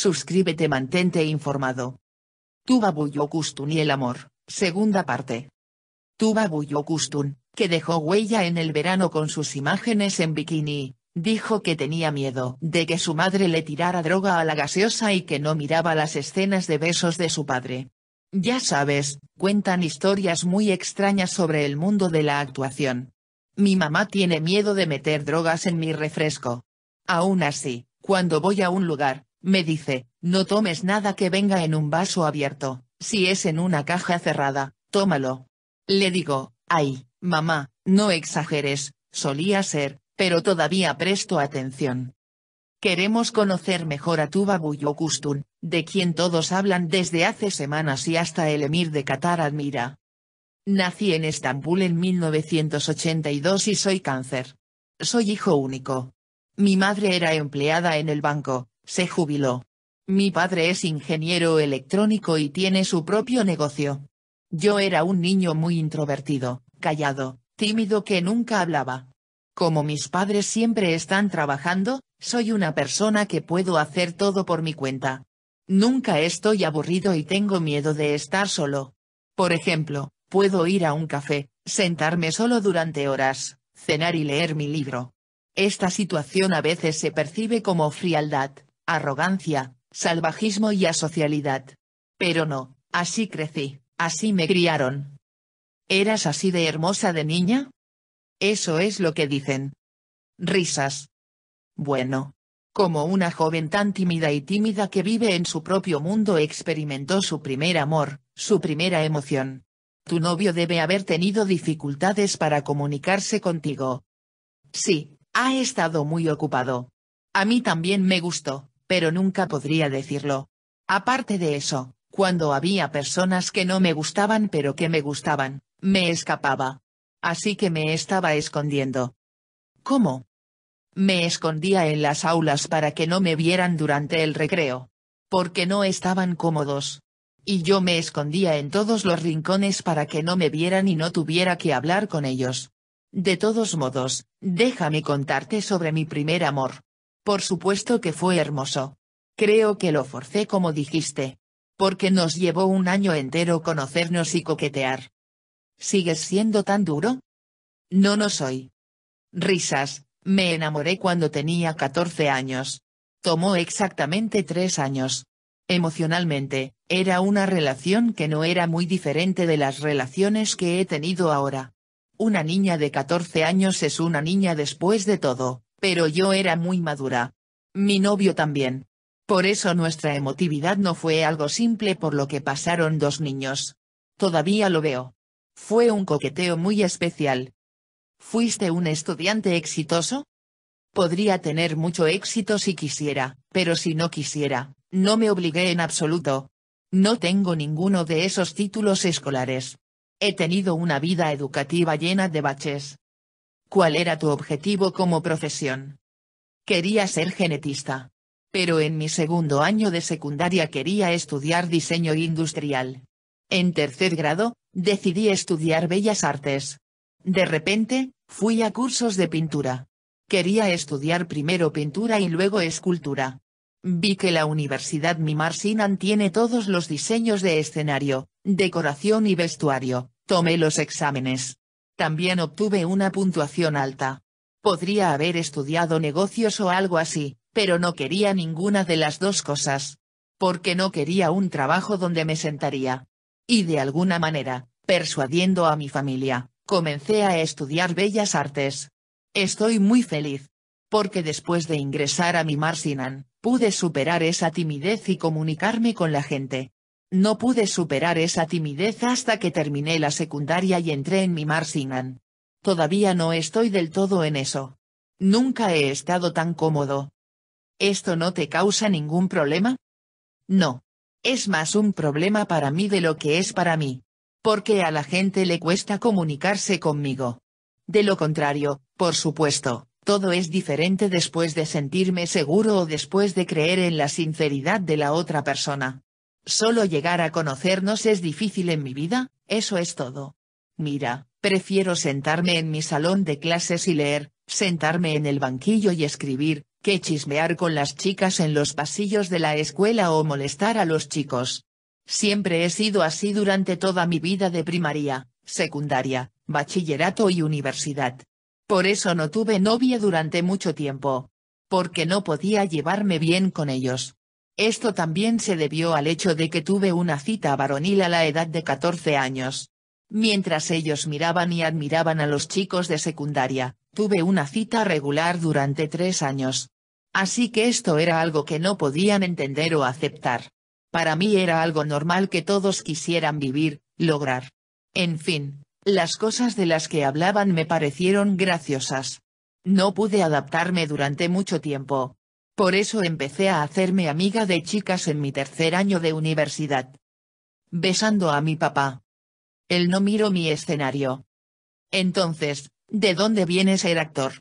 Suscríbete mantente informado. Tuba Buyokustun y el amor, segunda parte. Tuba Buyokustun, que dejó huella en el verano con sus imágenes en bikini, dijo que tenía miedo de que su madre le tirara droga a la gaseosa y que no miraba las escenas de besos de su padre. Ya sabes, cuentan historias muy extrañas sobre el mundo de la actuación. Mi mamá tiene miedo de meter drogas en mi refresco. Aún así, cuando voy a un lugar, me dice, no tomes nada que venga en un vaso abierto, si es en una caja cerrada, tómalo. Le digo, ay, mamá, no exageres, solía ser, pero todavía presto atención. Queremos conocer mejor a tu babuyo Kustun, de quien todos hablan desde hace semanas y hasta el emir de Qatar admira. Nací en Estambul en 1982 y soy cáncer. Soy hijo único. Mi madre era empleada en el banco, se jubiló. Mi padre es ingeniero electrónico y tiene su propio negocio. Yo era un niño muy introvertido, callado, tímido que nunca hablaba. Como mis padres siempre están trabajando, soy una persona que puedo hacer todo por mi cuenta. Nunca estoy aburrido y tengo miedo de estar solo. Por ejemplo, puedo ir a un café, sentarme solo durante horas, cenar y leer mi libro. Esta situación a veces se percibe como frialdad, arrogancia, salvajismo y asocialidad. Pero no, así crecí, así me criaron. ¿Eras así de hermosa de niña? Eso es lo que dicen. Risas. Bueno. Como una joven tan tímida y tímida que vive en su propio mundo experimentó su primer amor, su primera emoción. Tu novio debe haber tenido dificultades para comunicarse contigo. Sí, ha estado muy ocupado. A mí también me gustó pero nunca podría decirlo. Aparte de eso, cuando había personas que no me gustaban pero que me gustaban, me escapaba. Así que me estaba escondiendo. ¿Cómo? Me escondía en las aulas para que no me vieran durante el recreo. Porque no estaban cómodos. Y yo me escondía en todos los rincones para que no me vieran y no tuviera que hablar con ellos. De todos modos, déjame contarte sobre mi primer amor. Por supuesto que fue hermoso. Creo que lo forcé como dijiste. Porque nos llevó un año entero conocernos y coquetear. ¿Sigues siendo tan duro? No, no soy. Risas, me enamoré cuando tenía 14 años. Tomó exactamente tres años. Emocionalmente, era una relación que no era muy diferente de las relaciones que he tenido ahora. Una niña de 14 años es una niña después de todo. Pero yo era muy madura. Mi novio también. Por eso nuestra emotividad no fue algo simple por lo que pasaron dos niños. Todavía lo veo. Fue un coqueteo muy especial. ¿Fuiste un estudiante exitoso? Podría tener mucho éxito si quisiera, pero si no quisiera, no me obligué en absoluto. No tengo ninguno de esos títulos escolares. He tenido una vida educativa llena de baches, ¿Cuál era tu objetivo como profesión? Quería ser genetista. Pero en mi segundo año de secundaria quería estudiar diseño industrial. En tercer grado, decidí estudiar bellas artes. De repente, fui a cursos de pintura. Quería estudiar primero pintura y luego escultura. Vi que la Universidad Mimar Sinan tiene todos los diseños de escenario, decoración y vestuario, tomé los exámenes. También obtuve una puntuación alta. Podría haber estudiado negocios o algo así, pero no quería ninguna de las dos cosas. Porque no quería un trabajo donde me sentaría. Y de alguna manera, persuadiendo a mi familia, comencé a estudiar bellas artes. Estoy muy feliz. Porque después de ingresar a mi Marsinan, pude superar esa timidez y comunicarme con la gente. No pude superar esa timidez hasta que terminé la secundaria y entré en mi Marsingan. Todavía no estoy del todo en eso. Nunca he estado tan cómodo. ¿Esto no te causa ningún problema? No. Es más un problema para mí de lo que es para mí. Porque a la gente le cuesta comunicarse conmigo. De lo contrario, por supuesto, todo es diferente después de sentirme seguro o después de creer en la sinceridad de la otra persona. Solo llegar a conocernos es difícil en mi vida, eso es todo. Mira, prefiero sentarme en mi salón de clases y leer, sentarme en el banquillo y escribir, que chismear con las chicas en los pasillos de la escuela o molestar a los chicos. Siempre he sido así durante toda mi vida de primaria, secundaria, bachillerato y universidad. Por eso no tuve novia durante mucho tiempo. Porque no podía llevarme bien con ellos. Esto también se debió al hecho de que tuve una cita varonil a la edad de 14 años. Mientras ellos miraban y admiraban a los chicos de secundaria, tuve una cita regular durante tres años. Así que esto era algo que no podían entender o aceptar. Para mí era algo normal que todos quisieran vivir, lograr. En fin, las cosas de las que hablaban me parecieron graciosas. No pude adaptarme durante mucho tiempo, por eso empecé a hacerme amiga de chicas en mi tercer año de universidad. Besando a mi papá. Él no miró mi escenario. Entonces, ¿de dónde viene ser actor?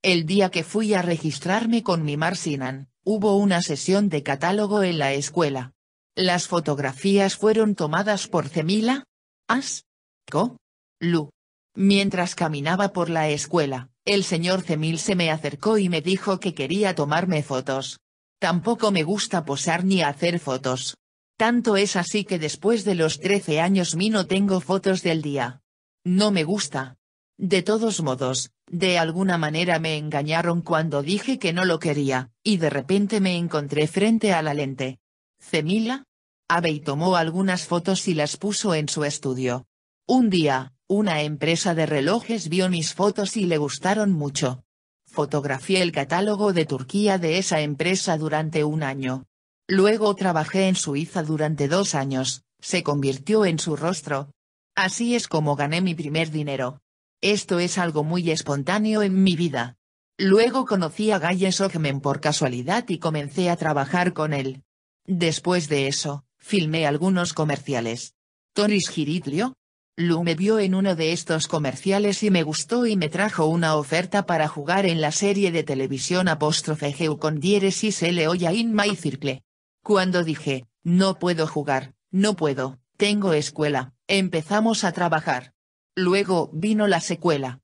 El día que fui a registrarme con mi Marcinan, hubo una sesión de catálogo en la escuela. Las fotografías fueron tomadas por Cemila, As, Co, Lu, Mientras caminaba por la escuela, el señor Cemil se me acercó y me dijo que quería tomarme fotos. Tampoco me gusta posar ni hacer fotos. Tanto es así que después de los 13 años mí no tengo fotos del día. No me gusta. De todos modos, de alguna manera me engañaron cuando dije que no lo quería, y de repente me encontré frente a la lente. Cemila? Abey tomó algunas fotos y las puso en su estudio. Un día, una empresa de relojes vio mis fotos y le gustaron mucho. Fotografié el catálogo de Turquía de esa empresa durante un año. Luego trabajé en Suiza durante dos años, se convirtió en su rostro. Así es como gané mi primer dinero. Esto es algo muy espontáneo en mi vida. Luego conocí a Guy Ogmen por casualidad y comencé a trabajar con él. Después de eso, filmé algunos comerciales. Toris Giritlio, Lu me vio en uno de estos comerciales y me gustó y me trajo una oferta para jugar en la serie de televisión apóstrofe Geu con se le oye in my circle. Cuando dije, no puedo jugar, no puedo, tengo escuela, empezamos a trabajar. Luego vino la secuela.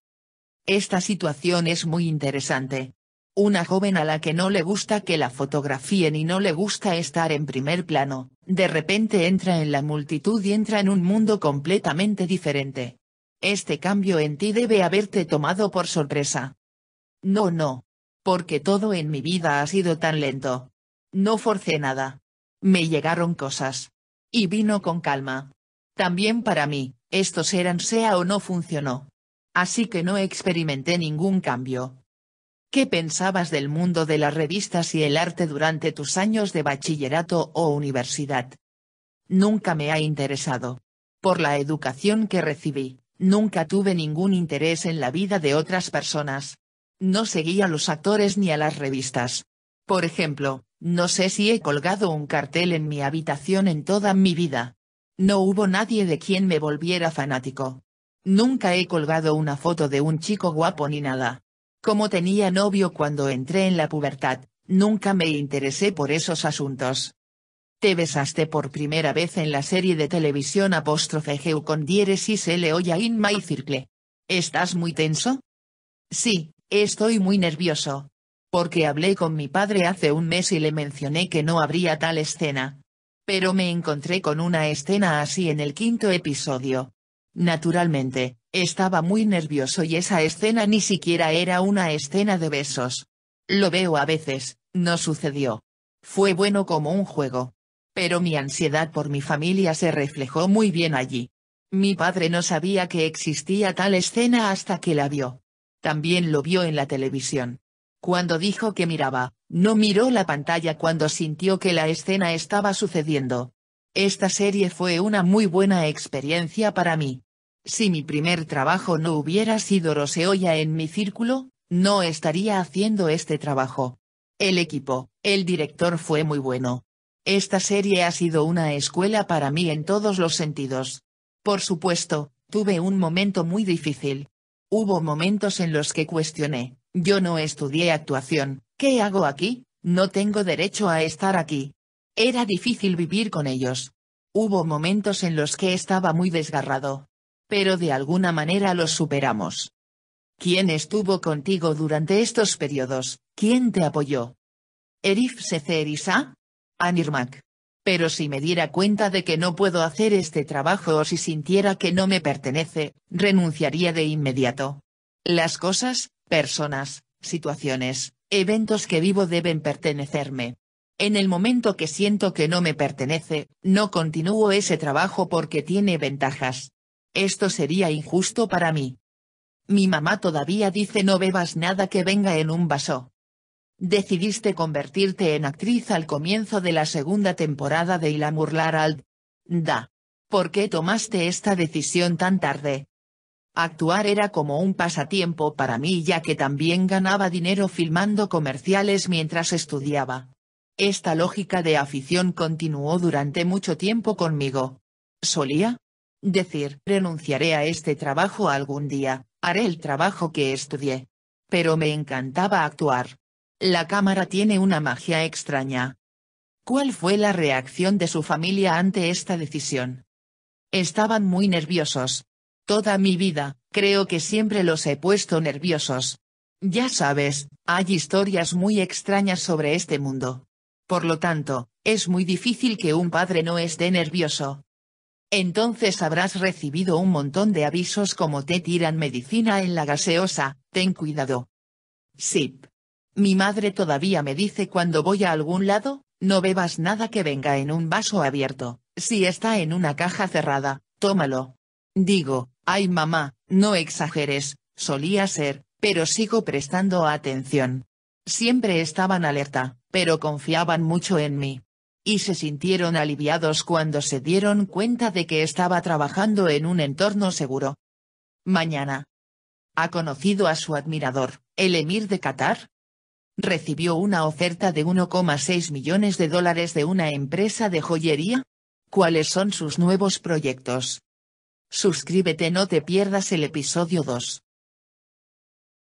Esta situación es muy interesante, una joven a la que no le gusta que la fotografíen y no le gusta estar en primer plano, de repente entra en la multitud y entra en un mundo completamente diferente. Este cambio en ti debe haberte tomado por sorpresa. No, no. Porque todo en mi vida ha sido tan lento. No forcé nada. Me llegaron cosas. Y vino con calma. También para mí, estos eran sea o no funcionó. Así que no experimenté ningún cambio, ¿Qué pensabas del mundo de las revistas y el arte durante tus años de bachillerato o universidad? Nunca me ha interesado. Por la educación que recibí, nunca tuve ningún interés en la vida de otras personas. No seguí a los actores ni a las revistas. Por ejemplo, no sé si he colgado un cartel en mi habitación en toda mi vida. No hubo nadie de quien me volviera fanático. Nunca he colgado una foto de un chico guapo ni nada. Como tenía novio cuando entré en la pubertad, nunca me interesé por esos asuntos. Te besaste por primera vez en la serie de televisión apóstrofe con diéresis le o in my circle. ¿Estás muy tenso? Sí, estoy muy nervioso. Porque hablé con mi padre hace un mes y le mencioné que no habría tal escena. Pero me encontré con una escena así en el quinto episodio, Naturalmente, estaba muy nervioso y esa escena ni siquiera era una escena de besos. Lo veo a veces, no sucedió. Fue bueno como un juego. Pero mi ansiedad por mi familia se reflejó muy bien allí. Mi padre no sabía que existía tal escena hasta que la vio. También lo vio en la televisión. Cuando dijo que miraba, no miró la pantalla cuando sintió que la escena estaba sucediendo. Esta serie fue una muy buena experiencia para mí. Si mi primer trabajo no hubiera sido Roseoya en mi círculo, no estaría haciendo este trabajo. El equipo, el director fue muy bueno. Esta serie ha sido una escuela para mí en todos los sentidos. Por supuesto, tuve un momento muy difícil. Hubo momentos en los que cuestioné, yo no estudié actuación, ¿qué hago aquí? No tengo derecho a estar aquí. Era difícil vivir con ellos. Hubo momentos en los que estaba muy desgarrado, pero de alguna manera los superamos. ¿Quién estuvo contigo durante estos periodos? ¿Quién te apoyó? Erif Secerisa? Anirmak. Pero si me diera cuenta de que no puedo hacer este trabajo o si sintiera que no me pertenece, renunciaría de inmediato. Las cosas, personas, situaciones, eventos que vivo deben pertenecerme. En el momento que siento que no me pertenece, no continúo ese trabajo porque tiene ventajas. Esto sería injusto para mí. Mi mamá todavía dice no bebas nada que venga en un vaso. Decidiste convertirte en actriz al comienzo de la segunda temporada de Ilamur Da. ¿Por qué tomaste esta decisión tan tarde? Actuar era como un pasatiempo para mí ya que también ganaba dinero filmando comerciales mientras estudiaba. Esta lógica de afición continuó durante mucho tiempo conmigo. Solía, Decir, renunciaré a este trabajo algún día, haré el trabajo que estudié. Pero me encantaba actuar. La cámara tiene una magia extraña. ¿Cuál fue la reacción de su familia ante esta decisión? Estaban muy nerviosos. Toda mi vida, creo que siempre los he puesto nerviosos. Ya sabes, hay historias muy extrañas sobre este mundo. Por lo tanto, es muy difícil que un padre no esté nervioso entonces habrás recibido un montón de avisos como te tiran medicina en la gaseosa, ten cuidado. Sip. Mi madre todavía me dice cuando voy a algún lado, no bebas nada que venga en un vaso abierto, si está en una caja cerrada, tómalo. Digo, ay mamá, no exageres, solía ser, pero sigo prestando atención. Siempre estaban alerta, pero confiaban mucho en mí y se sintieron aliviados cuando se dieron cuenta de que estaba trabajando en un entorno seguro. Mañana. ¿Ha conocido a su admirador, el emir de Qatar? Recibió una oferta de 1,6 millones de dólares de una empresa de joyería. ¿Cuáles son sus nuevos proyectos? Suscríbete no te pierdas el episodio 2.